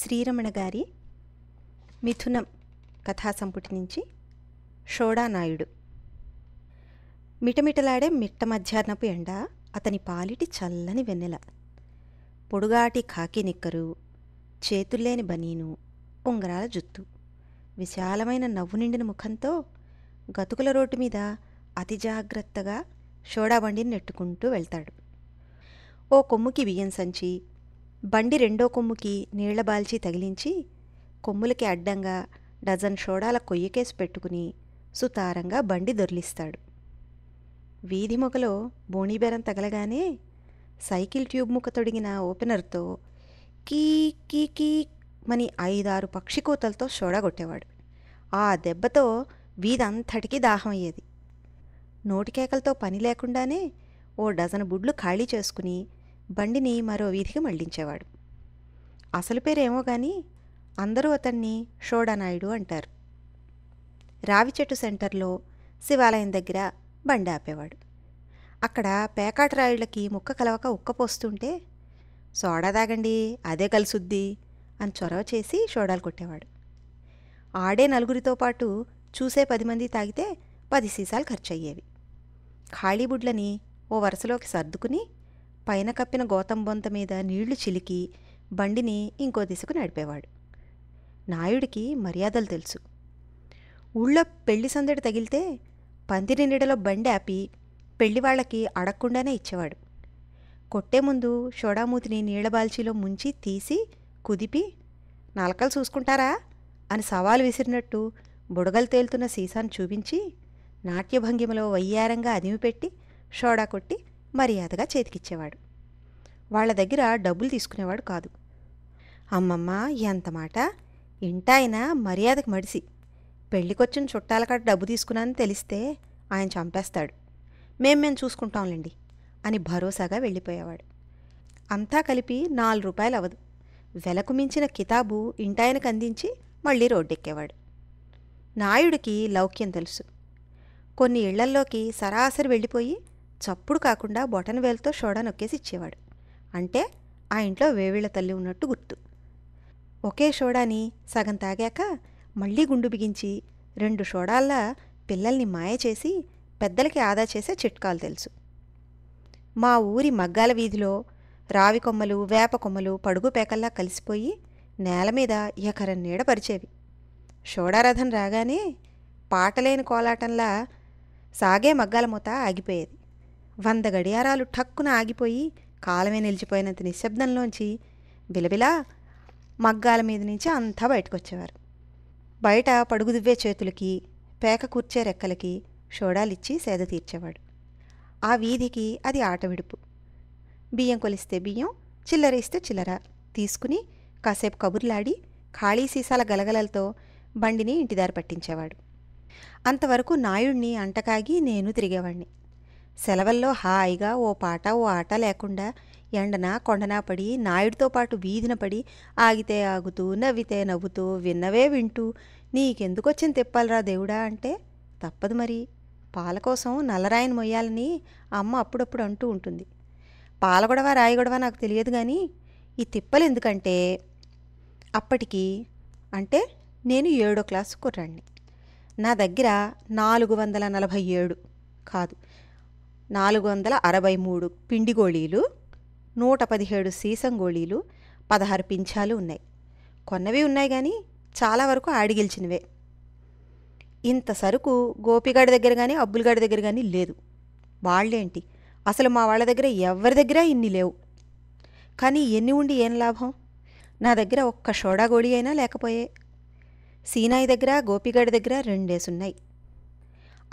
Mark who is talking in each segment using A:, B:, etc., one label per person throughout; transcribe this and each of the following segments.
A: శ్రీరమణ గారి మిథునం కథా సంపుటి నుంచి షోడానాయుడు మిటమిటలాడే మిట్ట మధ్యాహ్నపు ఎండ అతని పాలిటి చల్లని వెన్నెల పొడుగాటి కాకి నిక్కరు చేతుల్లేని బనీను ఉంగరాల జుత్తు విశాలమైన నవ్వు నిండిన ముఖంతో గతుకుల రోడ్డు మీద అతి జాగ్రత్తగా షోడా బండిని నెట్టుకుంటూ వెళ్తాడు ఓ కొమ్ముకి బియ్యం సంచి బండి రెండో కొమ్ముకి నీళ్ల బాల్చి తగిలించి కొమ్ములకి అడ్డంగా డజన్ షోడాల కొయ్యకేసి పెట్టుకుని సుతారంగా బండి దొర్లిస్తాడు వీధి మొగలో బోణీబేరం తగలగానే సైకిల్ ట్యూబ్ ముక్క తొడిగిన ఓపెనర్తో కీ కీ కీ మని ఐదారు పక్షి కోతలతో కొట్టేవాడు ఆ దెబ్బతో వీధంతటికీ దాహం అయ్యేది నోటికేకలతో పని లేకుండానే ఓ డజన్ బుడ్లు ఖాళీ చేసుకుని బండిని మరో వీధికి మళ్లించేవాడు అసలు పేరేమో కానీ అందరూ అతన్ని షోడానాయుడు అంటారు రావి చెట్టు సెంటర్లో శివాలయం దగ్గర బండి ఆపేవాడు అక్కడ పేకాటరాయుళ్ళకి ముక్క కలవక ఉక్కపోస్తుంటే సోడా తాగండి అదే కలుసుద్ది అని చొరవ చేసి షోడాలు కొట్టేవాడు ఆడే నలుగురితో పాటు చూసే పది మంది తాగితే పది సీసాలు ఖర్చు అయ్యేవి ఖాళీ బుడ్లని ఓ వరుసలోకి సర్దుకుని పైన కప్పిన గోతం బొంత మీద నీళ్లు చిలికి బండిని ఇంకో దిశకు నడిపేవాడు నాయుడికి మర్యాదలు తెలుసు ఊళ్ళో పెళ్లి సందడి తగిలితే పందిరి నీడలో బండి ఆపి పెళ్లి వాళ్ళకి అడగకుండానే ఇచ్చేవాడు కొట్టే ముందు షోడామూతిని నీళ్ల ముంచి తీసి కుదిపి నలకలు చూసుకుంటారా అని సవాలు విసిరినట్టు బుడగలు తేలుతున్న సీసాను చూపించి నాట్యభంగిమలో వయ్యారంగా అదిమిపెట్టి షోడా కొట్టి మర్యాదగా చేతికిచ్చేవాడు వాళ్ళ దగ్గర డబ్బులు తీసుకునేవాడు కాదు అమ్మమ్మ ఎంత మాట ఇంటాయన మర్యాదకు మడిసి పెళ్ళికొచ్చిన చుట్టాల కాడ డబ్బు తీసుకున్నానని తెలిస్తే ఆయన చంపేస్తాడు మేం మేము చూసుకుంటాంలేండి అని భరోసాగా వెళ్ళిపోయేవాడు అంతా కలిపి నాలుగు రూపాయలు అవదు వెలకు మించిన కితాబు ఇంటాయనకు అందించి మళ్ళీ రోడ్డెక్కేవాడు నాయుడికి లౌక్యం తెలుసు కొన్ని ఇళ్లల్లోకి సరాసరి వెళ్ళిపోయి చప్పుడు కాకుండా బొటన్ వేలతో షోడా నొక్కేసి ఇచ్చేవాడు అంటే ఆ ఇంట్లో వేవిళ్ళ తల్లి ఉన్నట్టు గుర్తు ఒకే షోడాని సగం తాగాక మళ్ళీ గుండు బిగించి రెండు షోడాల్లా పిల్లల్ని మాయ చేసి పెద్దలకి ఆదా చేసే చిట్కాలు తెలుసు మా ఊరి మగ్గాల వీధిలో రావి కొమ్మలు వేప కొమ్మలు పడుగు పేకల్లా కలిసిపోయి నేల మీద ఎకరం నీడ పరిచేవి షోడారథం రాగానే పాటలేని కోలాటంలా సాగే మగ్గాల మూత ఆగిపోయేది వంద గడియారాలు ఠక్కున ఆగిపోయి కాలమే నిలిచిపోయినంత నిశ్శబ్దంలోంచి బిలబిలా మగ్గాల మీద నుంచి అంతా బయటకొచ్చేవారు బయట పడుగుదివ్వే చేతులకి పేక కూర్చే రెక్కలకి షోడాలిచ్చి సేద తీర్చేవాడు ఆ వీధికి అది ఆట విడుపు బియ్యం కొలిస్తే బియ్యం చిల్లర ఇస్తే చిల్లర తీసుకుని కాసేపు కబుర్లాడి ఖాళీ సీసాల గలగలలతో బండిని ఇంటిదారు పట్టించేవాడు అంతవరకు నాయుణ్ణి అంటకాగి నేను తిరిగేవాణ్ణి సెలవుల్లో హాయిగా ఓ పాట ఓ ఆట లేకుండా ఎండన కొండనా పడి నాయుడితో పాటు వీధిన పడి ఆగితే ఆగుతూ నవ్వితే నవ్వుతూ విన్నవే వింటూ నీకెందుకొచ్చిన తిప్పాలరా దేవుడా అంటే తప్పదు మరి పాల కోసం నల్లరాయిని మొయ్యాలని అమ్మ అప్పుడప్పుడు అంటూ ఉంటుంది పాలగొడవ రాయిగొడవ నాకు తెలియదు కానీ ఈ తిప్పలు ఎందుకంటే అప్పటికి అంటే నేను ఏడో క్లాసు కుర్రాడిని నా దగ్గర నాలుగు వందల నలభై ఏడు కాదు నాలుగు వందల అరవై మూడు పిండి గోళీలు నూట పదిహేడు సీసం గోళీలు పదహారు పించాలు ఉన్నాయి కొన్నవి ఉన్నాయి కానీ చాలా వరకు ఆడిగిల్చినవే ఇంత సరుకు గోపిగాడి దగ్గర కానీ అబ్బులగాడి దగ్గర కానీ లేదు వాళ్ళేంటి అసలు మా వాళ్ళ దగ్గర ఎవరి దగ్గర ఇన్ని లేవు కానీ ఎన్ని ఉండి ఏం లాభం నా దగ్గర ఒక్క షోడాగోళి అయినా లేకపోయే సీనాయి దగ్గర గోపిగాడి దగ్గర రెండేసున్నాయి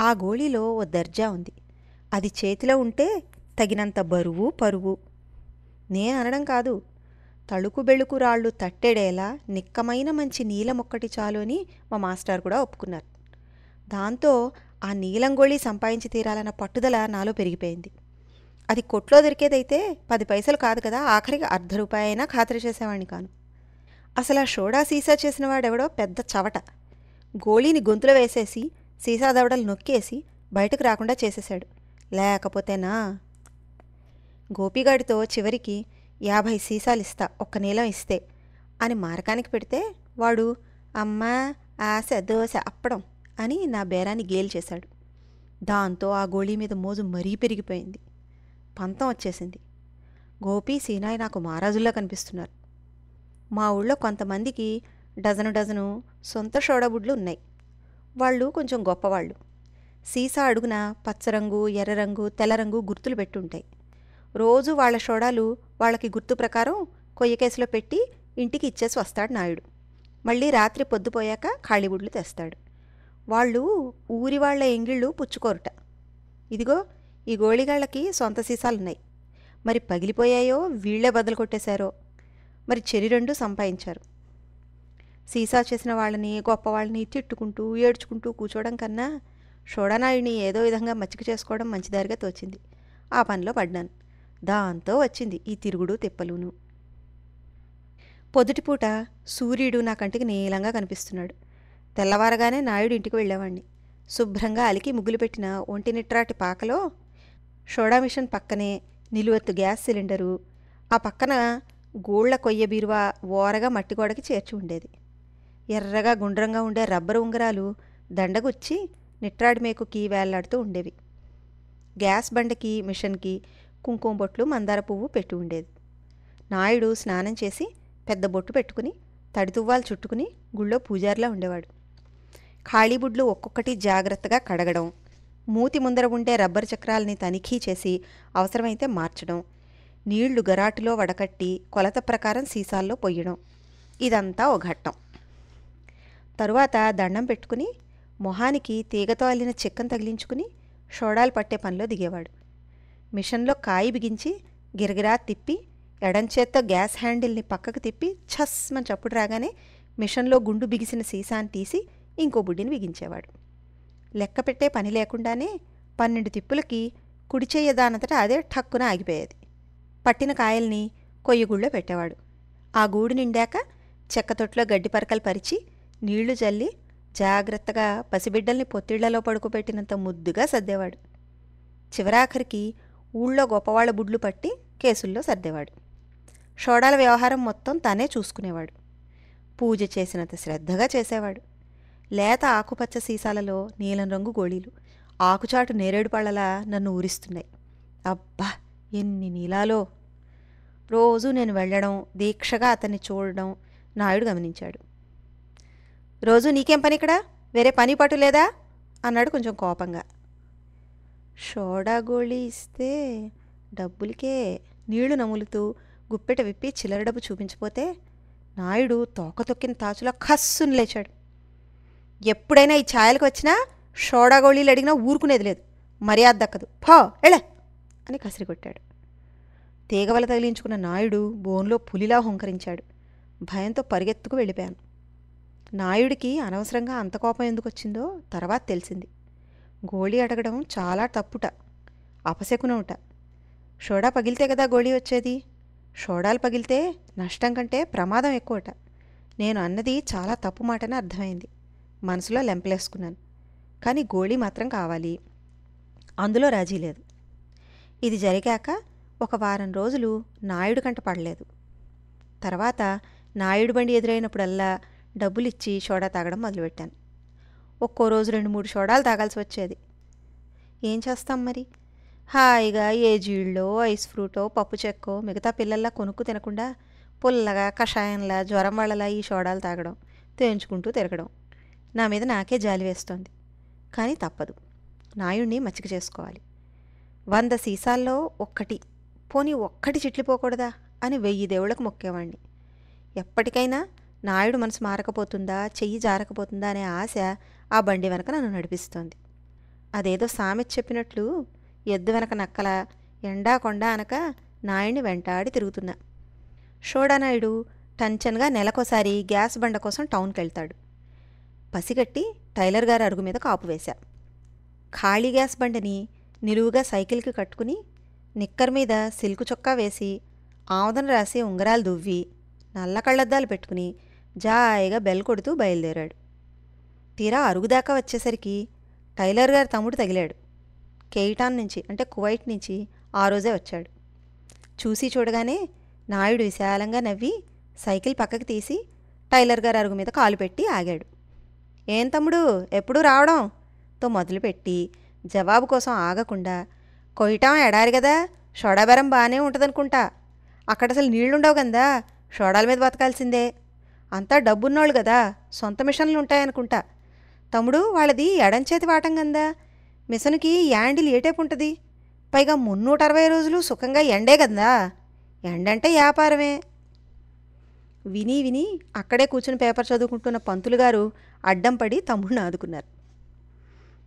A: ఆ గోళీలో ఓ దర్జా ఉంది అది చేతిలో ఉంటే తగినంత బరువు పరువు నేను అనడం కాదు తళుకు బెళుకు రాళ్ళు తట్టెడేలా నిక్కమైన మంచి నీలం ఒక్కటి చాలు అని మా మాస్టర్ కూడా ఒప్పుకున్నారు దాంతో ఆ నీలం గోళి సంపాదించి తీరాలన్న పట్టుదల నాలో పెరిగిపోయింది అది కొట్లో దొరికేదైతే పది పైసలు కాదు కదా ఆఖరికి అర్ధ రూపాయి అయినా ఖాతరి చేసేవాడిని కాను అసలు ఆ షోడా సీసా చేసిన వాడెవడో పెద్ద చవట గోళీని గొంతులో వేసేసి సీసా దవడలు నొక్కేసి బయటకు రాకుండా చేసేసాడు లేకపోతేనా గోపిగాడితో చివరికి యాభై సీసాలు ఇస్తా ఒక్క నీలం ఇస్తే అని మారకానికి పెడితే వాడు అమ్మా ఆశ దోశ అప్పడం అని నా బేరాన్ని గేలు చేశాడు దాంతో ఆ గోళీ మీద మోజు మరీ పెరిగిపోయింది పంతం వచ్చేసింది గోపి సీనాయ్ నాకు మహారాజుల్లా కనిపిస్తున్నారు మా ఊళ్ళో కొంతమందికి డజను డజను సొంత షోడబుడ్లు ఉన్నాయి వాళ్ళు కొంచెం గొప్పవాళ్ళు సీసా అడుగున పచ్చరంగు ఎర్రరంగు తెల్లరంగు గుర్తులు పెట్టుంటాయి రోజు వాళ్ళ షోడాలు వాళ్ళకి గుర్తు ప్రకారం కొయ్య కేసులో పెట్టి ఇంటికి ఇచ్చేసి వస్తాడు నాయుడు మళ్ళీ రాత్రి పొద్దుపోయాక ఖాళీబుడ్లు తెస్తాడు వాళ్ళు ఊరి వాళ్ళ ఎంగిళ్ళు పుచ్చుకోరుట ఇదిగో ఈ గోళిగాళ్ళకి సొంత సీసాలున్నాయి మరి పగిలిపోయాయో వీళ్లే బదులు కొట్టేశారో మరి చెరి రెండు సంపాదించారు సీసా చేసిన వాళ్ళని గొప్ప వాళ్ళని తిట్టుకుంటూ ఏడ్చుకుంటూ కూర్చోవడం కన్నా షోడనాయుడిని ఏదో విధంగా మచ్చిక చేసుకోవడం మంచిదారిగా తోచింది ఆ పనిలో పడ్డాను దాంతో వచ్చింది ఈ తిరుగుడు తిప్పలును పొద్దుటిపూట సూర్యుడు నా కంటికి నీలంగా కనిపిస్తున్నాడు తెల్లవారగానే నాయుడు ఇంటికి వెళ్ళేవాణ్ణి శుభ్రంగా అలికి ముగ్గులు పెట్టిన ఒంటినిట్రాటి పాకలో షోడా మిషన్ పక్కనే నిలువెత్తు గ్యాస్ సిలిండరు ఆ పక్కన గోళ్ల కొయ్య బీరువా ఓరగా మట్టిగోడకి చేర్చి ఉండేది ఎర్రగా గుండ్రంగా ఉండే రబ్బరు ఉంగరాలు దండగుచ్చి నిట్రాడి మేకుకి వేలాడుతూ ఉండేవి గ్యాస్ బండకి మిషన్కి కుంకుమ బొట్లు మందార పువ్వు పెట్టి ఉండేది నాయుడు స్నానం చేసి పెద్ద బొట్టు పెట్టుకుని తడితువ్వాలు చుట్టుకుని గుళ్ళో పూజారిలా ఉండేవాడు ఖాళీబుడ్లు ఒక్కొక్కటి జాగ్రత్తగా కడగడం మూతి ముందర ఉండే రబ్బర్ చక్రాలని తనిఖీ చేసి అవసరమైతే మార్చడం నీళ్లు గరాటులో వడకట్టి కొలత ప్రకారం సీసాల్లో పొయ్యడం ఇదంతా ఒక ఘట్టం తరువాత దండం పెట్టుకుని మొహానికి తీగతో అల్లిన చిక్కను తగిలించుకుని షోడాలు పట్టే పనిలో దిగేవాడు మిషన్లో కాయి బిగించి గిరగిరా తిప్పి ఎడంచేత్తో గ్యాస్ హ్యాండిల్ని పక్కకు తిప్పి ఛస్మని చప్పుడు రాగానే మిషన్లో గుండు బిగిసిన సీసాన్ని తీసి ఇంకో బుడ్డిని బిగించేవాడు లెక్క పెట్టే పని లేకుండానే పన్నెండు తిప్పులకి కుడి చేయదానంతటా అదే ఠక్కున ఆగిపోయేది పట్టిన కాయల్ని కొయ్యగూళ్ళో పెట్టేవాడు ఆ గూడు నిండాక చెక్కతొట్లో గడ్డి పరకలు పరిచి నీళ్లు చల్లి జాగ్రత్తగా పసిబిడ్డల్ని పొత్తిళ్లలో పడుకోబెట్టినంత ముద్దుగా సర్దేవాడు చివరాఖరికి ఊళ్ళో గొప్పవాళ్ళ బుడ్లు పట్టి కేసుల్లో సర్దేవాడు షోడాల వ్యవహారం మొత్తం తానే చూసుకునేవాడు పూజ చేసినంత శ్రద్ధగా చేసేవాడు లేత ఆకుపచ్చ సీసాలలో నీలం రంగు గోళీలు ఆకుచాటు నేరేడు పళ్ళలా నన్ను ఊరిస్తున్నాయి అబ్బా ఎన్ని నీలాలో రోజు నేను వెళ్ళడం దీక్షగా అతన్ని చూడడం నాయుడు గమనించాడు రోజు నీకేం పని ఇక్కడ వేరే పని పాటు లేదా అన్నాడు కొంచెం కోపంగా షోడా ఇస్తే డబ్బులకే నీళ్లు నములుతూ గుప్పెట విప్పి చిల్లర డబ్బు చూపించిపోతే నాయుడు తోక తొక్కిన తాచులో ఖస్సును లేచాడు ఎప్పుడైనా ఈ ఛాయలకు వచ్చినా షోడా గోళీలు అడిగినా ఊరుకునేది లేదు మర్యాద దక్కదు పో ఎళ అని కసిరిగొట్టాడు తీగవల తగిలించుకున్న నాయుడు బోన్లో పులిలా హుంకరించాడు భయంతో పరిగెత్తుకు వెళ్ళిపోయాను నాయుడికి అనవసరంగా అంత కోపం ఎందుకు వచ్చిందో తర్వాత తెలిసింది గోళీ అడగడం చాలా తప్పుట అపశకునవుట షోడా పగిలితే కదా గోళీ వచ్చేది షోడాలు పగిలితే నష్టం కంటే ప్రమాదం ఎక్కువట నేను అన్నది చాలా తప్పు మాటని అర్థమైంది మనసులో లెంపలేసుకున్నాను కానీ గోళీ మాత్రం కావాలి అందులో రాజీ లేదు ఇది జరిగాక ఒక వారం రోజులు నాయుడు కంట పడలేదు తర్వాత నాయుడు బండి ఎదురైనప్పుడల్లా డబ్బులు ఇచ్చి సోడా తాగడం మొదలుపెట్టాను ఒక్కో రోజు రెండు మూడు సోడాలు తాగాల్సి వచ్చేది ఏం చేస్తాం మరి హాయిగా ఏ జీళ్ళో ఐస్ ఫ్రూటో పప్పు చెక్కో మిగతా పిల్లల్లా కొనుక్కు తినకుండా పుల్లగా కషాయంలా జ్వరం వాళ్ళలా ఈ సోడాలు తాగడం తేంచుకుంటూ తిరగడం నా మీద నాకే జాలి వేస్తోంది కానీ తప్పదు నాయుణ్ణి మచ్చిక చేసుకోవాలి వంద సీసాల్లో ఒక్కటి పోనీ ఒక్కటి చిట్లిపోకూడదా అని వెయ్యి దేవుళ్ళకు మొక్కేవాణ్ణి ఎప్పటికైనా నాయుడు మనసు మారకపోతుందా చెయ్యి జారకపోతుందా అనే ఆశ ఆ బండి వెనక నన్ను నడిపిస్తోంది అదేదో సామెత చెప్పినట్లు ఎద్దు వెనక నక్కల ఎండా కొండ అనక నాయుడిని వెంటాడి తిరుగుతున్నా షోడానాయుడు టెన్షన్గా నెలకోసారి గ్యాస్ బండ కోసం టౌన్కి వెళ్తాడు పసిగట్టి టైలర్ గారి అరుగు మీద కాపు వేశా ఖాళీ గ్యాస్ బండిని నిలువుగా సైకిల్కి కట్టుకుని నిక్కర్ మీద సిల్కు చొక్కా వేసి ఆముదం రాసి ఉంగరాలు దువ్వి నల్ల కళ్ళద్దాలు పెట్టుకుని జాయిగా బెల్ కొడుతూ బయలుదేరాడు తీరా అరుగుదాకా వచ్చేసరికి టైలర్ గారి తమ్ముడు తగిలాడు కేయిటాన్ నుంచి అంటే కువైట్ నుంచి ఆ రోజే వచ్చాడు చూసి చూడగానే నాయుడు విశాలంగా నవ్వి సైకిల్ పక్కకి తీసి టైలర్ గారి అరుగు మీద కాలు పెట్టి ఆగాడు ఏం తమ్ముడు ఎప్పుడు రావడం తో మొదలుపెట్టి జవాబు కోసం ఆగకుండా కొయ్యటం ఎడారి కదా షొడాబెరం బాగానే ఉంటుందనుకుంటా అక్కడ అసలు నీళ్లుండవు కదా షోడాల మీద బతకాల్సిందే అంతా డబ్బున్నోళ్ళు కదా సొంత మిషన్లు ఉంటాయనుకుంటా తమ్ముడు వాళ్ళది ఎడంచేతి వాటం కందా మిషన్కి యాండిల్ ఏటేపు ఉంటుంది పైగా మున్నూట అరవై రోజులు సుఖంగా ఎండే కదా ఎండంటే వ్యాపారమే విని విని అక్కడే కూర్చుని పేపర్ చదువుకుంటున్న పంతులు గారు అడ్డం పడి తమ్ముడిని ఆదుకున్నారు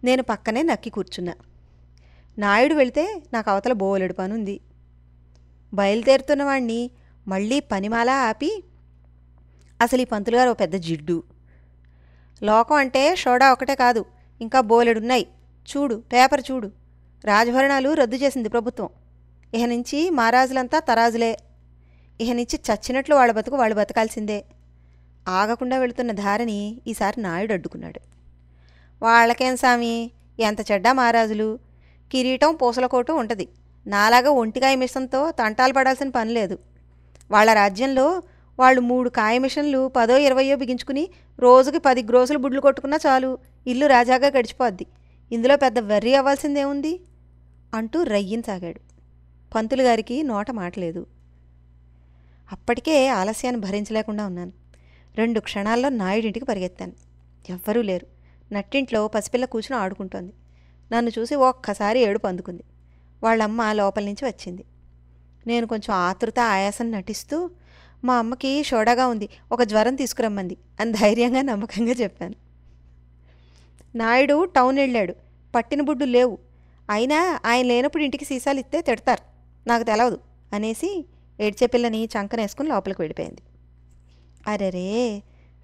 A: నేను పక్కనే నక్కి కూర్చున్నా నాయుడు వెళితే నాకు అవతల బోలెడు పనుంది బయలుదేరుతున్న వాణ్ణి మళ్ళీ పనిమాలా ఆపి అసలు ఈ పంతులు గారు ఓ పెద్ద జిడ్డు లోకం అంటే షోడా ఒకటే కాదు ఇంకా బోలెడున్నాయి చూడు పేపర్ చూడు రాజభరణాలు రద్దు చేసింది ప్రభుత్వం ఇహ నుంచి మహారాజులంతా తరాజులే ఇహ నుంచి చచ్చినట్లు వాళ్ళ బతుకు వాళ్ళు బతకాల్సిందే ఆగకుండా వెళుతున్న ధారని ఈసారి నాయుడు అడ్డుకున్నాడు వాళ్ళకేం సామి ఎంత చెడ్డా మహారాజులు కిరీటం పూసలకోటు ఉంటుంది నాలాగా ఒంటికాయ మిషన్తో తంటాలు పడాల్సిన పని లేదు వాళ్ళ రాజ్యంలో వాళ్ళు మూడు కాయ మిషన్లు పదో ఇరవయో బిగించుకుని రోజుకి పది గ్రోసులు బుడ్లు కొట్టుకున్నా చాలు ఇల్లు రాజాగా గడిచిపోద్ది ఇందులో పెద్ద వెర్రి అవ్వాల్సిందేముంది అంటూ రయ్యించాగాడు పంతులు గారికి నోట మాటలేదు అప్పటికే ఆలస్యాన్ని భరించలేకుండా ఉన్నాను రెండు క్షణాల్లో నాయుడింటికి పరిగెత్తాను ఎవ్వరూ లేరు నట్టింట్లో పసిపిల్ల కూర్చుని ఆడుకుంటోంది నన్ను చూసి ఒక్కసారి ఏడుపు అందుకుంది వాళ్ళమ్మ లోపల నుంచి వచ్చింది నేను కొంచెం ఆతృత ఆయాసం నటిస్తూ మా అమ్మకి షోడాగా ఉంది ఒక జ్వరం తీసుకురమ్మంది అని ధైర్యంగా నమ్మకంగా చెప్పాను నాయుడు టౌన్ వెళ్ళాడు పట్టిన బుడ్డు లేవు అయినా ఆయన లేనప్పుడు ఇంటికి సీసాలు ఇస్తే తిడతారు నాకు తెలవదు అనేసి ఏడ్చే పిల్లని చంకనేసుకుని లోపలికి వెళ్ళిపోయింది అరెరే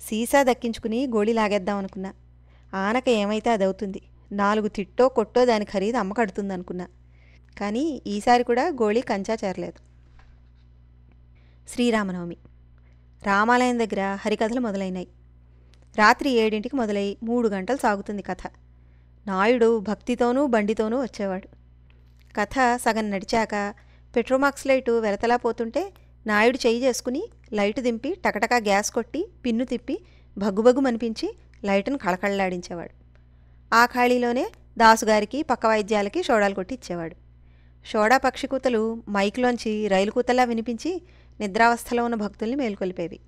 A: సీసా దక్కించుకుని గోళీ లాగేద్దాం అనుకున్నా ఆనక ఏమైతే అది అవుతుంది నాలుగు తిట్టో కొట్టో దాని ఖరీదు అమ్మకడుతుంది అనుకున్నా కానీ ఈసారి కూడా గోళీ కంచా చేరలేదు శ్రీరామనవమి రామాలయం దగ్గర హరికథలు మొదలైనాయి రాత్రి ఏడింటికి మొదలై మూడు గంటలు సాగుతుంది కథ నాయుడు భక్తితోనూ బండితోనూ వచ్చేవాడు కథ సగం నడిచాక పెట్రోమాక్స్ లైటు వెలతలా పోతుంటే నాయుడు చేయి చేసుకుని లైటు దింపి టకటకా గ్యాస్ కొట్టి పిన్ను తిప్పి భగ్గుబగ్గుమనిపించి లైటును కళకళలాడించేవాడు ఆ ఖాళీలోనే దాసుగారికి పక్క వైద్యాలకి షోడాలు కొట్టి ఇచ్చేవాడు షోడా పక్షి కూతలు మైక్లోంచి రైలు కూతలా వినిపించి నిద్రావస్థలో ఉన్న భక్తుల్ని మేల్కొల్పేవి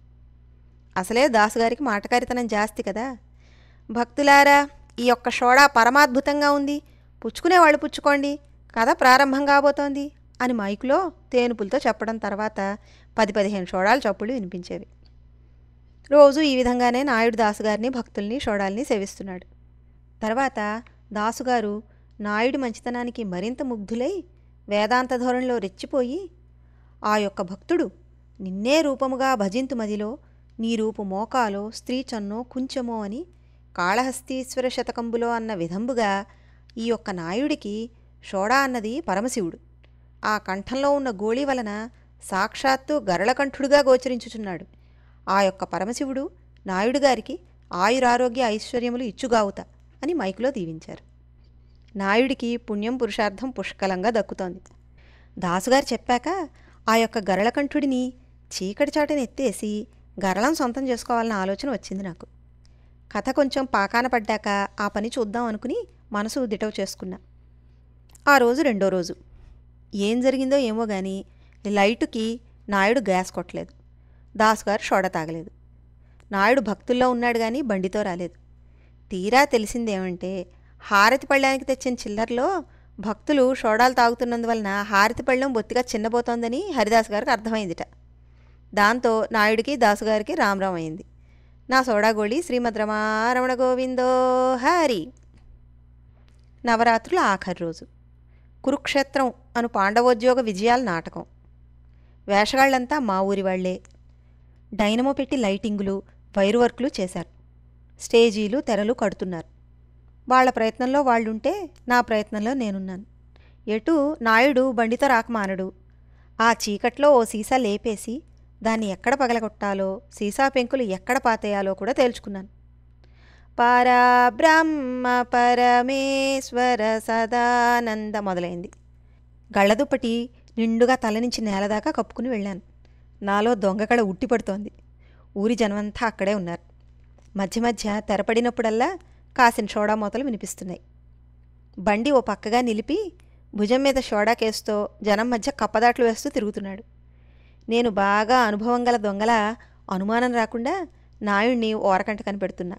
A: అసలే దాసుగారికి మాటకారితనం జాస్తి కదా భక్తులారా ఈ యొక్క షోడా పరమాద్భుతంగా ఉంది పుచ్చుకునేవాళ్ళు పుచ్చుకోండి కథ ప్రారంభం కాబోతోంది అని మైకులో తేనుపులతో చెప్పడం తర్వాత పది పదిహేను షోడాలు చప్పుడు వినిపించేవి రోజు ఈ విధంగానే నాయుడు దాసుగారిని భక్తుల్ని షోడాల్ని సేవిస్తున్నాడు తర్వాత దాసుగారు నాయుడి మంచితనానికి మరింత ముగ్ధులై వేదాంత ధోరణిలో రెచ్చిపోయి ఆ యొక్క భక్తుడు నిన్నే రూపముగా మదిలో నీ రూపు మోకాలో స్త్రీ చన్నో కుంచమో అని కాళహస్తీశ్వర శతకంబులో అన్న విధంబుగా ఈ యొక్క నాయుడికి షోడా అన్నది పరమశివుడు ఆ కంఠంలో ఉన్న గోళి వలన సాక్షాత్తు గరళకంఠుడుగా గోచరించుచున్నాడు ఆ యొక్క పరమశివుడు నాయుడు గారికి ఆయురారోగ్య ఐశ్వర్యములు ఇచ్చుగావుత అని మైకులో దీవించారు నాయుడికి పుణ్యం పురుషార్థం పుష్కలంగా దక్కుతోంది దాసుగారు చెప్పాక ఆ యొక్క గరళకంఠుడిని చీకటి చాటని ఎత్తేసి గరళం సొంతం చేసుకోవాలన్న ఆలోచన వచ్చింది నాకు కథ కొంచెం పాకాన పడ్డాక ఆ పని చూద్దాం అనుకుని మనసు దిటవ్ చేసుకున్నా ఆ రోజు రెండో రోజు ఏం జరిగిందో ఏమో కానీ లైటుకి నాయుడు గ్యాస్ కొట్టలేదు దాసుగారు షోడ తాగలేదు నాయుడు భక్తుల్లో ఉన్నాడు కానీ బండితో రాలేదు తీరా తెలిసిందేమంటే హారతి పళ్ళానికి తెచ్చిన చిల్లర్లో భక్తులు షోడాలు తాగుతున్నందువలన హారతి పళ్ళం బొత్తిగా చిన్నబోతోందని హరిదాస్ గారికి అర్థమైందిట దాంతో నాయుడికి దాసుగారికి రామరామ అయింది నా సోడాగోళి శ్రీమద్ రమారమణ గోవిందో హరి నవరాత్రుల ఆఖరి రోజు కురుక్షేత్రం అను పాండవోద్యోగ విజయాల నాటకం వేషగాళ్ళంతా మా ఊరి వాళ్లే డైనమో పెట్టి లైటింగులు వైర్ వర్క్లు చేశారు స్టేజీలు తెరలు కడుతున్నారు వాళ్ళ ప్రయత్నంలో వాళ్ళుంటే నా ప్రయత్నంలో నేనున్నాను ఎటు నాయుడు బండితో రాక మానడు ఆ చీకట్లో ఓ సీసా లేపేసి దాన్ని ఎక్కడ పగలగొట్టాలో సీసా పెంకులు ఎక్కడ పాతేయాలో కూడా తేల్చుకున్నాను పరబ్రహ్మ పరమేశ్వర సదానంద మొదలైంది గళ్ళదుప్పటి నిండుగా తల నుంచి నేలదాకా కప్పుకుని వెళ్ళాను నాలో దొంగకడ ఉట్టిపడుతోంది ఊరి జనమంతా అక్కడే ఉన్నారు మధ్య మధ్య తెరపడినప్పుడల్లా కాసిన షోడా మూతలు వినిపిస్తున్నాయి బండి ఓ పక్కగా నిలిపి భుజం మీద షోడా కేస్తో జనం మధ్య కప్పదాట్లు వేస్తూ తిరుగుతున్నాడు నేను బాగా అనుభవం గల దొంగల అనుమానం రాకుండా నాయుణ్ణి ఓరకంట కనిపెడుతున్నా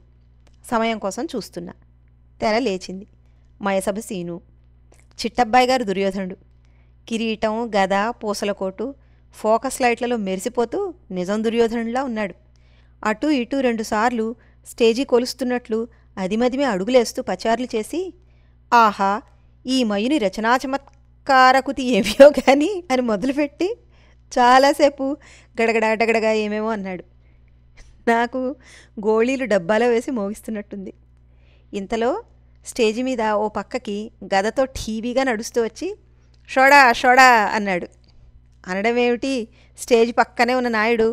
A: సమయం కోసం చూస్తున్నా తెర లేచింది మయసభ సీను చిట్టబ్బాయి గారు దుర్యోధనుడు కిరీటం గద పూసలకోటు ఫోకస్ లైట్లలో మెరిసిపోతూ నిజం దుర్యోధనులా ఉన్నాడు అటు ఇటు రెండుసార్లు స్టేజీ కొలుస్తున్నట్లు అదిమదిమి అడుగులేస్తూ పచారులు చేసి ఆహా ఈ మయుని రచనా చమత్కారకుతి ఏమియో కానీ అని మొదలుపెట్టి చాలాసేపు గడగడ గడగడగా ఏమేమో అన్నాడు నాకు గోళీలు డబ్బాలో వేసి మోగిస్తున్నట్టుంది ఇంతలో స్టేజ్ మీద ఓ పక్కకి గదతో టీవీగా నడుస్తూ వచ్చి షోడా షోడా అన్నాడు అనడం ఏమిటి స్టేజ్ పక్కనే ఉన్న నాయుడు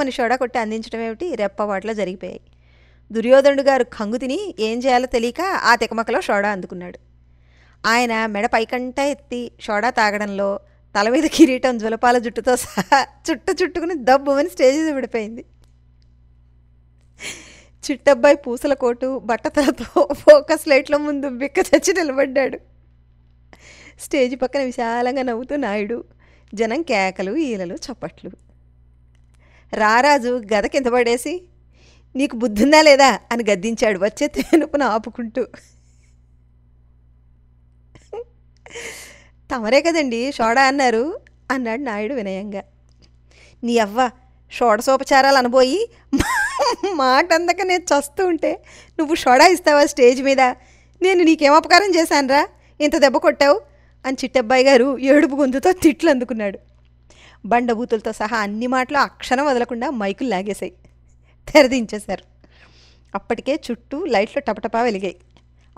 A: మని షోడా కొట్టి అందించడం ఏమిటి రెప్పవాట్లో జరిగిపోయాయి దుర్యోధనుడు గారు కంగు తిని ఏం చేయాలో తెలియక ఆ తికమకలో షోడా అందుకున్నాడు ఆయన మెడ పైకంట ఎత్తి షోడా తాగడంలో తల మీద కిరీటం జ్వలపాల జుట్టుతో సహా చుట్ట చుట్టుకుని దబ్బుమని స్టేజ్ విడిపోయింది చిట్టబ్బాయి పూసల కోటు బట్టతలతో ఫోకస్ లైట్ల ముందు బిక్క చచ్చి నిలబడ్డాడు స్టేజ్ పక్కన విశాలంగా నవ్వుతూ నాయుడు జనం కేకలు ఈలలు చప్పట్లు రారాజు గద కింద పడేసి నీకు బుద్ధిందా లేదా అని గద్దించాడు వచ్చే తేనుపున ఆపుకుంటూ తమరే కదండి షోడా అన్నారు అన్నాడు నాయుడు వినయంగా నీ అవ్వ షోడసోపచారాలు అనబోయి మాట అందక నేను చస్తూ ఉంటే నువ్వు షోడా ఇస్తావా స్టేజ్ మీద నేను నీకేం అపకారం చేశానురా ఇంత దెబ్బ కొట్టావు అని చిట్టబ్బాయి గారు ఏడుపు గొంతుతో తిట్లు అందుకున్నాడు బండబూతులతో సహా అన్ని మాటలు అక్షరం వదలకుండా మైకులు లాగేశాయి తెరదించేశారు అప్పటికే చుట్టూ లైట్లు టపటపా వెలిగాయి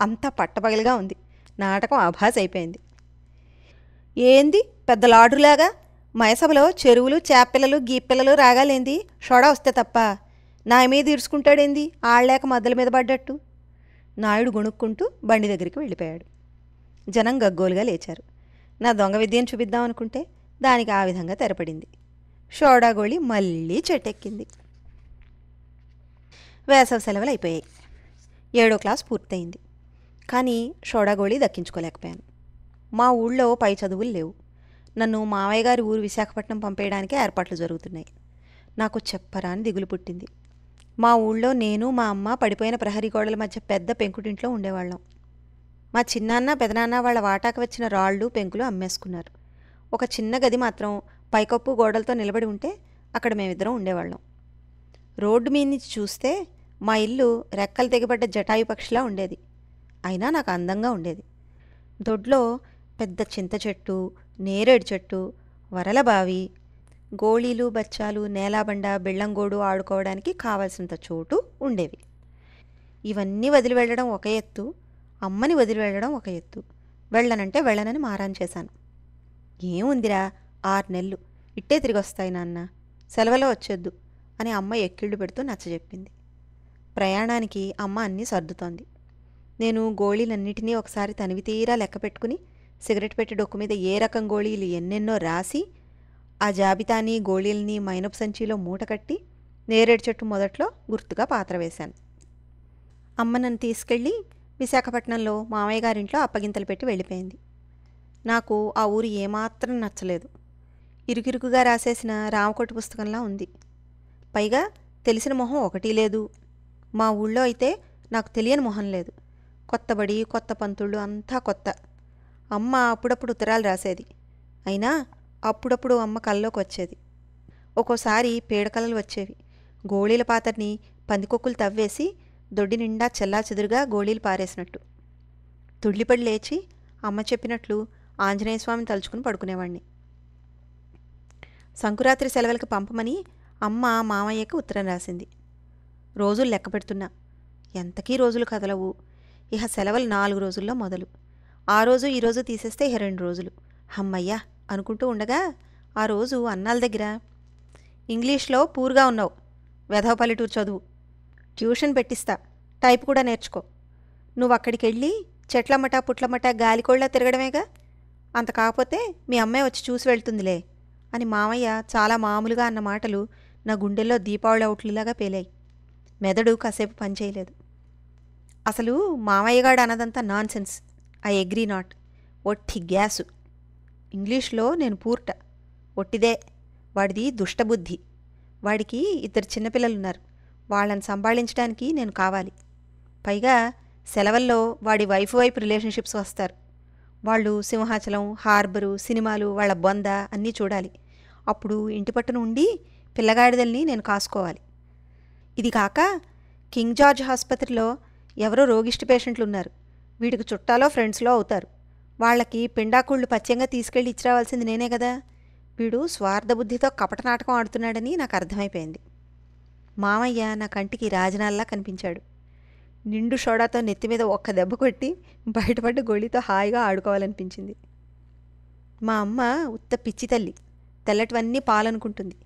A: అంతా పట్టపగలిగా ఉంది నాటకం ఆభాస్ అయిపోయింది ఏంది పెద్ద లాడ్రులాగా మయసభలో చెరువులు చేపిల్లలు గీపిల్లలు రాగాలేంది షోడా వస్తే తప్ప నా మీద ఇరుచుకుంటాడేంది ఆళ్ళేక మద్దల మీద పడ్డట్టు నాయుడు గొణుక్కుంటూ బండి దగ్గరికి వెళ్ళిపోయాడు జనం గగ్గోలుగా లేచారు నా దొంగ విద్యను చూపిద్దాం అనుకుంటే దానికి ఆ విధంగా తెరపడింది షోడాగోళి మళ్ళీ చెట్టెక్కింది వేసవి సెలవులు అయిపోయాయి ఏడో క్లాస్ పూర్తయింది కానీ షోడాగోళి దక్కించుకోలేకపోయాను మా ఊళ్ళో పై చదువులు లేవు నన్ను మావయ్య గారి ఊరు విశాఖపట్నం పంపేయడానికి ఏర్పాట్లు జరుగుతున్నాయి నాకు చెప్పరా అని దిగులు పుట్టింది మా ఊళ్ళో నేను మా అమ్మ పడిపోయిన ప్రహరీ గోడల మధ్య పెద్ద పెంకుటింట్లో ఉండేవాళ్ళం మా చిన్నాన్న పెదనాన్న వాళ్ళ వాటాకు వచ్చిన రాళ్ళు పెంకులు అమ్మేసుకున్నారు ఒక చిన్న గది మాత్రం పైకప్పు గోడలతో నిలబడి ఉంటే అక్కడ మేమిద్దరం ఉండేవాళ్ళం రోడ్డు మీద నుంచి చూస్తే మా ఇల్లు రెక్కలు తెగబడ్డ జటాయు పక్షిలా ఉండేది అయినా నాకు అందంగా ఉండేది దొడ్లో పెద్ద చింత చెట్టు నేరేడు చెట్టు వరల బావి గోళీలు బచ్చాలు నేలాబండ బిళ్ళంగోడు ఆడుకోవడానికి కావలసినంత చోటు ఉండేవి ఇవన్నీ వదిలి వెళ్ళడం ఒక ఎత్తు అమ్మని వదిలి వెళ్ళడం ఒక ఎత్తు వెళ్ళనంటే వెళ్ళనని మారాన్ చేశాను ఏముందిరా ఆరు నెలలు ఇట్టే తిరిగి వస్తాయి నాన్న సెలవులో వచ్చేద్దు అని అమ్మ ఎక్కిళ్ళు పెడుతూ నచ్చజెప్పింది ప్రయాణానికి అమ్మ అన్నీ సర్దుతోంది నేను గోళీలన్నిటినీ ఒకసారి తనివి తీరా లెక్క పెట్టుకుని సిగరెట్ పెట్టి డొక్కు మీద ఏ రకం గోళీలు ఎన్నెన్నో రాసి ఆ జాబితాని గోళీల్ని మైనపు సంచిలో మూట కట్టి నేరేడు చెట్టు మొదట్లో గుర్తుగా పాత్ర వేశాను అమ్మ నన్ను తీసుకెళ్ళి విశాఖపట్నంలో మామయ్య గారింట్లో అప్పగింతలు పెట్టి వెళ్ళిపోయింది నాకు ఆ ఊరు ఏమాత్రం నచ్చలేదు ఇరుకిరుకుగా రాసేసిన రామకోటి పుస్తకంలా ఉంది పైగా తెలిసిన మొహం ఒకటి లేదు మా ఊళ్ళో అయితే నాకు తెలియని మొహం లేదు కొత్తబడి కొత్త పంతుళ్ళు అంతా కొత్త అమ్మ అప్పుడప్పుడు ఉత్తరాలు రాసేది అయినా అప్పుడప్పుడు అమ్మ కళ్ళలోకి వచ్చేది ఒక్కోసారి పేడకలలు వచ్చేవి గోళీల పాత్రని పందికొక్కులు తవ్వేసి దొడ్డి నిండా చెల్లా చెదురుగా గోళీలు పారేసినట్టు తుళ్ళిపడి లేచి అమ్మ చెప్పినట్లు ఆంజనేయ స్వామిని తలుచుకుని పడుకునేవాడిని సంకురాత్రి సెలవులకు పంపమని అమ్మ మామయ్యకు ఉత్తరం రాసింది రోజులు లెక్క పెడుతున్నా ఎంతకీ రోజులు కదలవు ఇహ సెలవులు నాలుగు రోజుల్లో మొదలు ఆ రోజు ఈరోజు తీసేస్తే ఇహ రెండు రోజులు హమ్మయ్యా అనుకుంటూ ఉండగా ఆ రోజు అన్నాల దగ్గర ఇంగ్లీష్లో పూర్గా ఉన్నావు వెధవ పల్లెటూరు చదువు ట్యూషన్ పెట్టిస్తా టైప్ కూడా నేర్చుకో నువ్వు అక్కడికి వెళ్ళి చెట్లమ్మట పుట్లమ్మట గాలికోళ్ళ తిరగడమేగా అంత కాకపోతే మీ అమ్మాయి వచ్చి చూసి వెళ్తుందిలే అని మామయ్య చాలా మామూలుగా అన్న మాటలు నా గుండెల్లో దీపావళి అవుట్లులాగా పేలాయి మెదడు కాసేపు పనిచేయలేదు అసలు మామయ్యగాడు అన్నదంతా nonsense I agree not ఒట్టి గ్యాసు ఇంగ్లీష్లో నేను పూర్ట ఒట్టిదే వాడిది దుష్టబుద్ధి వాడికి ఇద్దరు చిన్నపిల్లలున్నారు వాళ్ళని సంభాళించడానికి నేను కావాలి పైగా సెలవుల్లో వాడి వైఫ్ వైఫ్ రిలేషన్షిప్స్ వస్తారు వాళ్ళు సింహాచలం హార్బరు సినిమాలు వాళ్ళ బొంద అన్నీ చూడాలి అప్పుడు ఇంటి పట్టున ఉండి పిల్లగాడిదల్ని నేను కాసుకోవాలి ఇది కాక కింగ్ జార్జ్ ఆసుపత్రిలో ఎవరో రోగిష్టి పేషెంట్లు ఉన్నారు వీడికి చుట్టాలో ఫ్రెండ్స్లో అవుతారు వాళ్ళకి పిండాకుళ్ళు పచ్చంగా తీసుకెళ్ళి ఇచ్చిరావాల్సింది నేనే కదా వీడు స్వార్థబుద్ధితో కపట నాటకం ఆడుతున్నాడని నాకు అర్థమైపోయింది మామయ్య నా కంటికి రాజనాల్లా కనిపించాడు నిండు షోడాతో నెత్తి మీద ఒక్క దెబ్బ కొట్టి బయటపడ్డ గోళీతో హాయిగా ఆడుకోవాలనిపించింది మా అమ్మ ఉత్త పిచ్చి తల్లి తెల్లటివన్నీ పాలనుకుంటుంది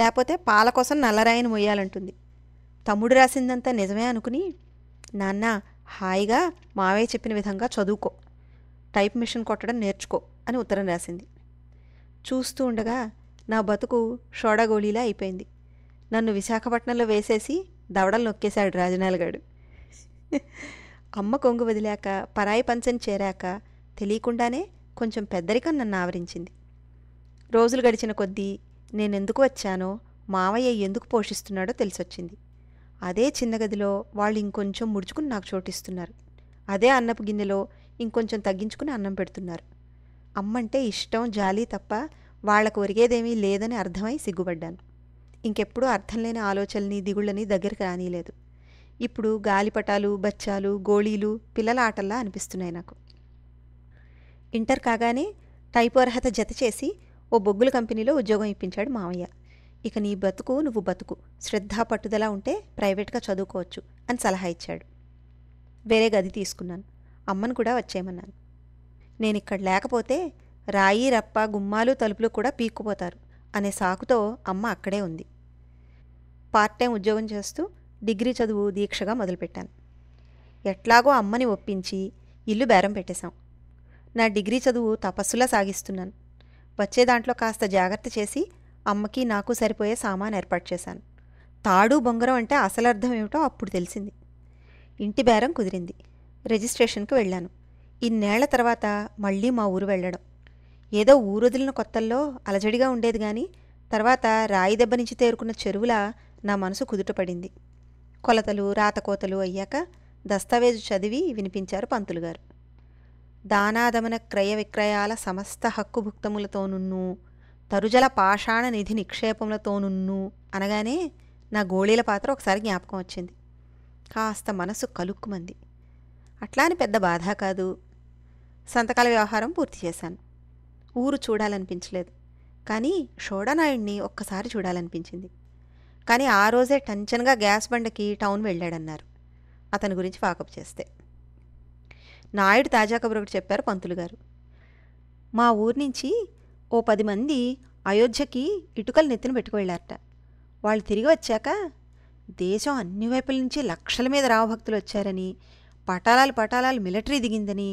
A: లేకపోతే పాల కోసం నల్లరాయిని మొయ్యాలంటుంది తమ్ముడు రాసిందంతా నిజమే అనుకుని నాన్న హాయిగా మావయ్య చెప్పిన విధంగా చదువుకో టైప్ మిషన్ కొట్టడం నేర్చుకో అని ఉత్తరం రాసింది చూస్తూ ఉండగా నా బతుకు షోడగోళీలా అయిపోయింది నన్ను విశాఖపట్నంలో వేసేసి దవడలు నొక్కేశాడు రాజనాలగాడు అమ్మ కొంగు వదిలాక పరాయి పంచం చేరాక తెలియకుండానే కొంచెం పెద్దరికం నన్ను ఆవరించింది రోజులు గడిచిన కొద్దీ నేనెందుకు వచ్చానో మావయ్య ఎందుకు పోషిస్తున్నాడో తెలిసొచ్చింది అదే చిన్న గదిలో వాళ్ళు ఇంకొంచెం ముడుచుకుని నాకు చోటిస్తున్నారు అదే అన్నపు గిన్నెలో ఇంకొంచెం తగ్గించుకుని అన్నం పెడుతున్నారు అమ్మంటే ఇష్టం జాలి తప్ప వాళ్ళకు ఒరిగేదేమీ లేదని అర్థమై సిగ్గుపడ్డాను ఇంకెప్పుడూ అర్థం లేని ఆలోచనని దిగుళ్ళని దగ్గరికి రానిలేదు ఇప్పుడు గాలిపటాలు బచ్చాలు గోళీలు పిల్లల ఆటల్లా అనిపిస్తున్నాయి నాకు ఇంటర్ కాగానే టైపు అర్హత జత చేసి ఓ బొగ్గుల కంపెనీలో ఉద్యోగం ఇప్పించాడు మామయ్య ఇక నీ బతుకు నువ్వు బతుకు శ్రద్ధ పట్టుదల ఉంటే ప్రైవేట్గా చదువుకోవచ్చు అని సలహా ఇచ్చాడు వేరే గది తీసుకున్నాను అమ్మను కూడా వచ్చేయమన్నాను నేను ఇక్కడ లేకపోతే రాయి రప్ప గుమ్మాలు తలుపులు కూడా పీక్కుపోతారు అనే సాకుతో అమ్మ అక్కడే ఉంది పార్ట్ టైం ఉద్యోగం చేస్తూ డిగ్రీ చదువు దీక్షగా మొదలుపెట్టాను ఎట్లాగో అమ్మని ఒప్పించి ఇల్లు బేరం పెట్టేశాం నా డిగ్రీ చదువు తపస్సులా సాగిస్తున్నాను వచ్చే దాంట్లో కాస్త జాగ్రత్త చేసి అమ్మకి నాకు సరిపోయే సామాన్ ఏర్పాటు చేశాను తాడు బొంగరం అంటే అసలు అర్థం ఏమిటో అప్పుడు తెలిసింది ఇంటి బేరం కుదిరింది రిజిస్ట్రేషన్కి వెళ్ళాను ఇన్నేళ్ల తర్వాత మళ్ళీ మా ఊరు వెళ్ళడం ఏదో ఊరొదిలిన కొత్తల్లో అలజడిగా ఉండేది కానీ తర్వాత రాయి దెబ్బ నుంచి తేరుకున్న చెరువుల నా మనసు కుదుటపడింది కొలతలు రాతకోతలు అయ్యాక దస్తావేజు చదివి వినిపించారు పంతులుగారు దానాదమన క్రయ విక్రయాల సమస్త హక్కు భుక్తములతోనున్ను తరుజల పాషాణ నిధి నిక్షేపములతోనున్ను అనగానే నా గోళీల పాత్ర ఒకసారి జ్ఞాపకం వచ్చింది కాస్త మనసు కలుక్కుమంది అట్లా అని పెద్ద బాధ కాదు సంతకాల వ్యవహారం పూర్తి చేశాను ఊరు చూడాలనిపించలేదు కానీ షోడనాయుడిని ఒక్కసారి చూడాలనిపించింది కానీ ఆ రోజే టెన్షన్గా గ్యాస్ బండకి టౌన్ వెళ్ళాడన్నారు అతని గురించి వాకప్ చేస్తే నాయుడు తాజా కబురు ఒకటి చెప్పారు పంతులు గారు మా ఊరి నుంచి ఓ పది మంది అయోధ్యకి ఇటుకలు నెత్తిన పెట్టుకువెళ్ళారట వాళ్ళు తిరిగి వచ్చాక దేశం అన్ని వైపుల నుంచి లక్షల మీద రావభక్తులు వచ్చారని పటాలాలు పటాలాలు మిలిటరీ దిగిందని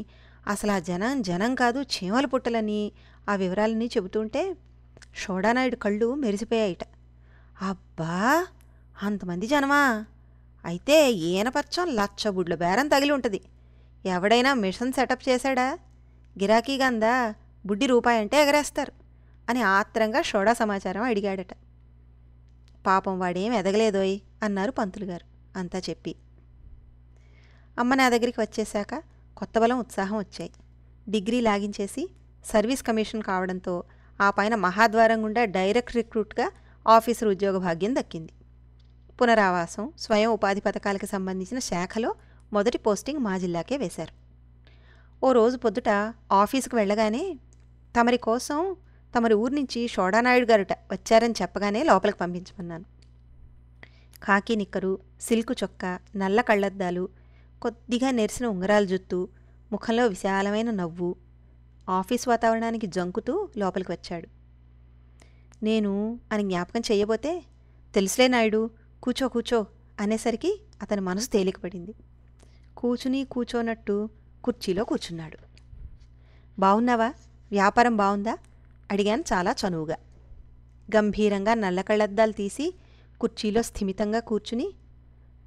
A: అసలు ఆ జనం జనం కాదు చీమలు పుట్టలని ఆ వివరాలన్నీ చెబుతుంటే షోడానాయుడు కళ్ళు మెరిసిపోయాయిట అబ్బా అంతమంది జనమా అయితే ఈయనపచ్చం లచ్చ బుడ్ల బేరం తగిలి ఉంటుంది ఎవడైనా మిషన్ సెటప్ చేశాడా గిరాకీగా అందా బుడ్డి రూపాయి అంటే ఎగరేస్తారు అని ఆత్రంగా షోడా సమాచారం అడిగాడట పాపం వాడేం ఎదగలేదోయ్ అన్నారు పంతులు గారు అంతా చెప్పి అమ్మ నా దగ్గరికి వచ్చేశాక కొత్త బలం ఉత్సాహం వచ్చాయి డిగ్రీ లాగించేసి సర్వీస్ కమిషన్ కావడంతో ఆ పైన మహాద్వారం గుండా డైరెక్ట్ రిక్రూట్గా ఆఫీసర్ ఉద్యోగ భాగ్యం దక్కింది పునరావాసం స్వయం ఉపాధి పథకాలకు సంబంధించిన శాఖలో మొదటి పోస్టింగ్ మా జిల్లాకే వేశారు ఓ రోజు పొద్దుట ఆఫీసుకు వెళ్ళగానే తమరి కోసం తమరి ఊరి నుంచి షోడానాయుడు గారుట వచ్చారని చెప్పగానే లోపలికి పంపించమన్నాను కాకి నిక్కరు సిల్క్ చొక్క నల్ల కళ్ళద్దాలు కొద్దిగా నెరిసిన ఉంగరాల జుత్తు ముఖంలో విశాలమైన నవ్వు ఆఫీస్ వాతావరణానికి జంకుతూ లోపలికి వచ్చాడు నేను అని జ్ఞాపకం చేయబోతే తెలుసులే నాయుడు కూచో కూచో అనేసరికి అతని మనసు తేలికపడింది కూచుని కూచోనట్టు కుర్చీలో కూర్చున్నాడు బాగున్నావా వ్యాపారం బాగుందా అడిగాను చాలా చనువుగా గంభీరంగా నల్లకళ్ళద్దాలు తీసి కుర్చీలో స్థిమితంగా కూర్చుని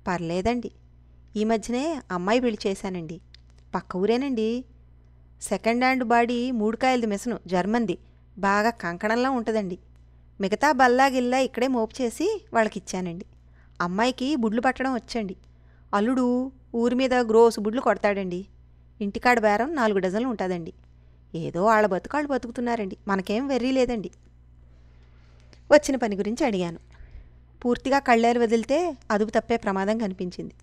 A: పర్లేదండి ఈ మధ్యనే అమ్మాయి పెళ్లి చేశానండి పక్క ఊరేనండి సెకండ్ హ్యాండ్ బాడీ మూడుకాయలది మెసను జర్మన్ది బాగా కంకణంలా ఉంటుందండి మిగతా బల్లాగిల్లా ఇక్కడే మోపు చేసి వాళ్ళకి ఇచ్చానండి అమ్మాయికి బుడ్లు పట్టడం వచ్చండి అల్లుడు ఊరి మీద గ్రోసు బుడ్లు కొడతాడండి ఇంటికాడ బేరం నాలుగు డజన్లు ఉంటుందండి ఏదో వాళ్ళ బతుకాళ్ళు బతుకుతున్నారండి మనకేం వెర్రీ లేదండి వచ్చిన పని గురించి అడిగాను పూర్తిగా కళ్ళేరు వదిలితే అదుపు తప్పే ప్రమాదం కనిపించింది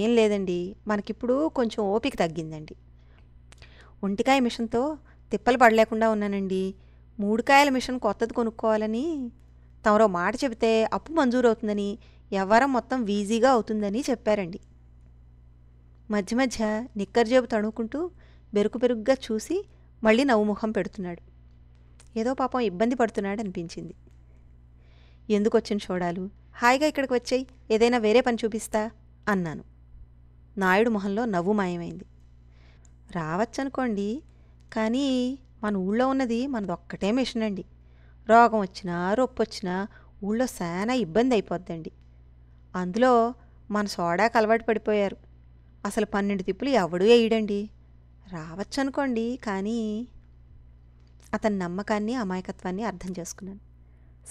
A: ఏం లేదండి మనకిప్పుడు కొంచెం ఓపిక తగ్గిందండి ఒంటికాయ మిషన్తో తిప్పలు పడలేకుండా ఉన్నానండి మూడుకాయల మిషన్ కొత్తది కొనుక్కోవాలని తమరో మాట చెబితే అప్పు మంజూరు అవుతుందని ఎవరం మొత్తం వీజీగా అవుతుందని చెప్పారండి మధ్య మధ్య నిక్కర్జేబు తణుకుంటూ బెరుకు బెరుగ్గా చూసి మళ్ళీ నవ్వుముఖం పెడుతున్నాడు ఏదో పాపం ఇబ్బంది పడుతున్నాడు అనిపించింది ఎందుకు వచ్చిన చూడాలు హాయిగా ఇక్కడికి వచ్చాయి ఏదైనా వేరే పని చూపిస్తా అన్నాను నాయుడు మొహంలో నవ్వు మాయమైంది రావచ్చనుకోండి కానీ మన ఊళ్ళో ఉన్నది మనదొక్కటే మిషన్ అండి రోగం వచ్చినా రొప్పొచ్చినా ఊళ్ళో చాలా ఇబ్బంది అయిపోద్దండి అందులో మన సోడాకు అలవాటు పడిపోయారు అసలు పన్నెండు తిప్పులు ఎవడూ వేయడండి రావచ్చనుకోండి కానీ అతని నమ్మకాన్ని అమాయకత్వాన్ని అర్థం చేసుకున్నాను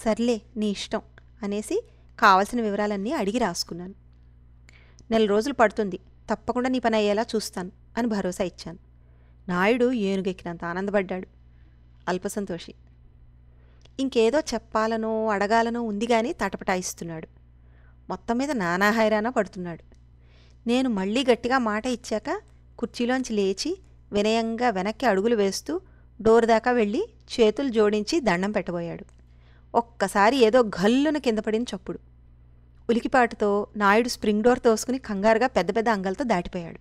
A: సర్లే నీ ఇష్టం అనేసి కావలసిన వివరాలన్నీ అడిగి రాసుకున్నాను నెల రోజులు పడుతుంది తప్పకుండా నీ పని అయ్యేలా చూస్తాను అని భరోసా ఇచ్చాను నాయుడు ఏనుగెక్కినంత ఆనందపడ్డాడు అల్పసంతోషి ఇంకేదో చెప్పాలనో అడగాలనో ఉంది కానీ తటపటాయిస్తున్నాడు మొత్తం మీద నానా హైరాణ పడుతున్నాడు నేను మళ్ళీ గట్టిగా మాట ఇచ్చాక కుర్చీలోంచి లేచి వినయంగా వెనక్కి అడుగులు వేస్తూ డోర్ దాకా వెళ్ళి చేతులు జోడించి దండం పెట్టబోయాడు ఒక్కసారి ఏదో గల్లున కింద పడిన చప్పుడు ఉలికిపాటుతో నాయుడు స్ప్రింగ్ డోర్ తోసుకుని కంగారుగా పెద్ద పెద్ద అంగలతో దాటిపోయాడు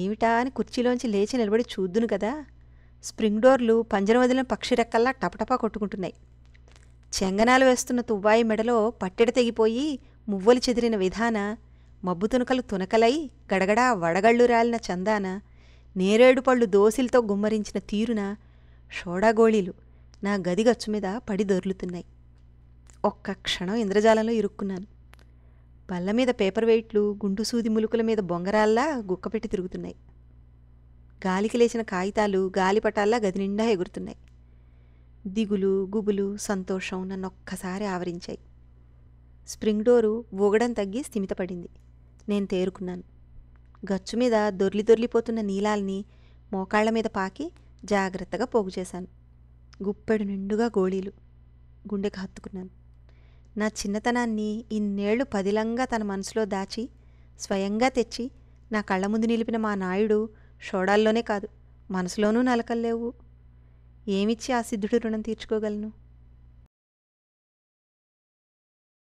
A: ఏమిటా అని కుర్చీలోంచి లేచి నిలబడి చూద్దును కదా స్ప్రింగ్ డోర్లు పంజరం వదిలిన పక్షి రెక్కల్లా టపటపా కొట్టుకుంటున్నాయి చెంగనాలు వేస్తున్న తువ్వాయి మెడలో పట్టెడ తెగిపోయి మువ్వలు చెదిరిన విధాన మబ్బు తునకలు తునకలై గడగడా వడగళ్ళు రాలిన చందాన నేరేడు పళ్ళు దోసిలతో గుమ్మరించిన తీరున షోడాగోళీలు నా గది గచ్చు మీద పడి దొర్లుతున్నాయి ఒక్క క్షణం ఇంద్రజాలంలో ఇరుక్కున్నాను బల్ల మీద పేపర్ వెయిట్లు గుండు సూది ములుకుల మీద బొంగరాల్లా గుక్కపెట్టి తిరుగుతున్నాయి గాలికి లేచిన కాగితాలు గాలిపటాల్లా గది నిండా ఎగురుతున్నాయి దిగులు గుబులు సంతోషం నన్ను ఒక్కసారి ఆవరించాయి స్ప్రింగ్ డోరు ఊగడం తగ్గి స్థిమితపడింది నేను తేరుకున్నాను గచ్చు మీద దొర్లి దొర్లిపోతున్న నీలాల్ని మోకాళ్ల మీద పాకి జాగ్రత్తగా పోగు చేశాను గుప్పెడు నిండుగా గోళీలు గుండెకు హత్తుకున్నాను నా చిన్నతనాన్ని ఇన్నేళ్లు పదిలంగా తన మనసులో దాచి స్వయంగా తెచ్చి నా కళ్ళ ముందు నిలిపిన మా నాయుడు షోడాల్లోనే కాదు మనసులోనూ నలకల్లేవు ఏమిచ్చి ఆ సిద్ధుడు రుణం తీర్చుకోగలను